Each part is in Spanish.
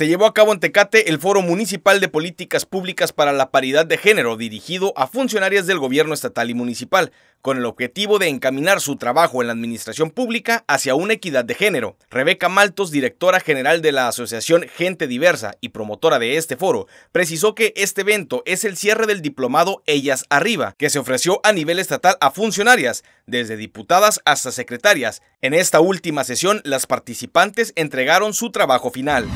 Se llevó a cabo en Tecate el Foro Municipal de Políticas Públicas para la Paridad de Género, dirigido a funcionarias del gobierno estatal y municipal, con el objetivo de encaminar su trabajo en la administración pública hacia una equidad de género. Rebeca Maltos, directora general de la Asociación Gente Diversa y promotora de este foro, precisó que este evento es el cierre del diplomado Ellas Arriba, que se ofreció a nivel estatal a funcionarias, desde diputadas hasta secretarias. En esta última sesión, las participantes entregaron su trabajo final.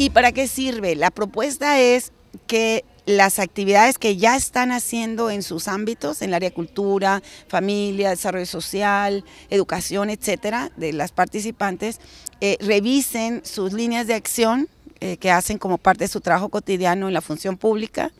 ¿Y para qué sirve? La propuesta es que las actividades que ya están haciendo en sus ámbitos, en el área de cultura, familia, desarrollo social, educación, etcétera, de las participantes, eh, revisen sus líneas de acción eh, que hacen como parte de su trabajo cotidiano en la función pública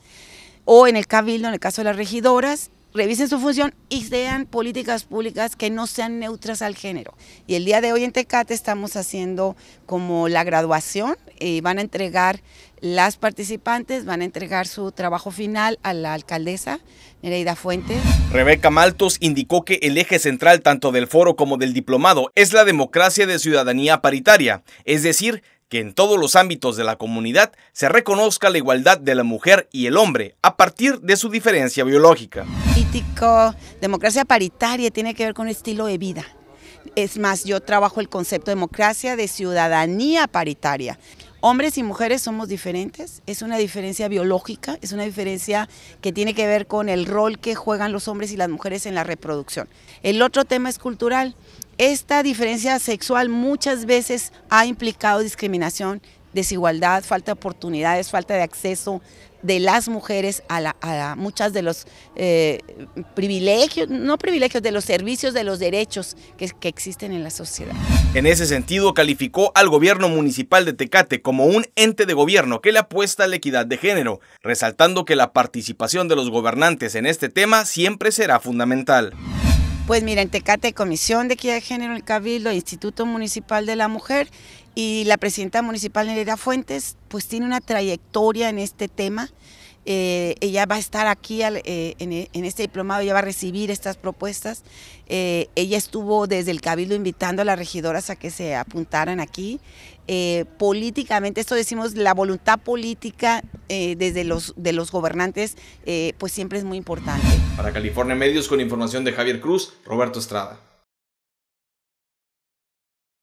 o en el cabildo, en el caso de las regidoras, revisen su función y sean políticas públicas que no sean neutras al género. Y el día de hoy en Tecate estamos haciendo como la graduación, y eh, van a entregar las participantes, van a entregar su trabajo final a la alcaldesa Nereida Fuentes. Rebeca Maltos indicó que el eje central tanto del foro como del diplomado es la democracia de ciudadanía paritaria, es decir, que en todos los ámbitos de la comunidad se reconozca la igualdad de la mujer y el hombre a partir de su diferencia biológica político, democracia paritaria tiene que ver con estilo de vida. Es más, yo trabajo el concepto de democracia de ciudadanía paritaria. Hombres y mujeres somos diferentes, es una diferencia biológica, es una diferencia que tiene que ver con el rol que juegan los hombres y las mujeres en la reproducción. El otro tema es cultural. Esta diferencia sexual muchas veces ha implicado discriminación, desigualdad, falta de oportunidades, falta de acceso de las mujeres a, muchas de los eh, privilegios, no privilegios, de los servicios, de los derechos que, que existen en la sociedad. En ese sentido, calificó al gobierno municipal de Tecate como un ente de gobierno que le apuesta a la equidad de género, resaltando que la participación de los gobernantes en este tema siempre será fundamental. Pues mira, en Tecate, Comisión de Equidad de Género en el Cabildo, Instituto Municipal de la Mujer y la presidenta municipal Nereida Fuentes, pues tiene una trayectoria en este tema. Eh, ella va a estar aquí eh, e, en, este diplomado, ella va a recibir estas propuestas. Eh, ella estuvo desde el Cabildo invitando a las regidoras a que se apuntaran aquí. políticamente, esto decimos, la voluntad política desde los, de los gobernantes, pues siempre es muy importante. Para California Medios, con información de Javier Cruz, Roberto Estrada.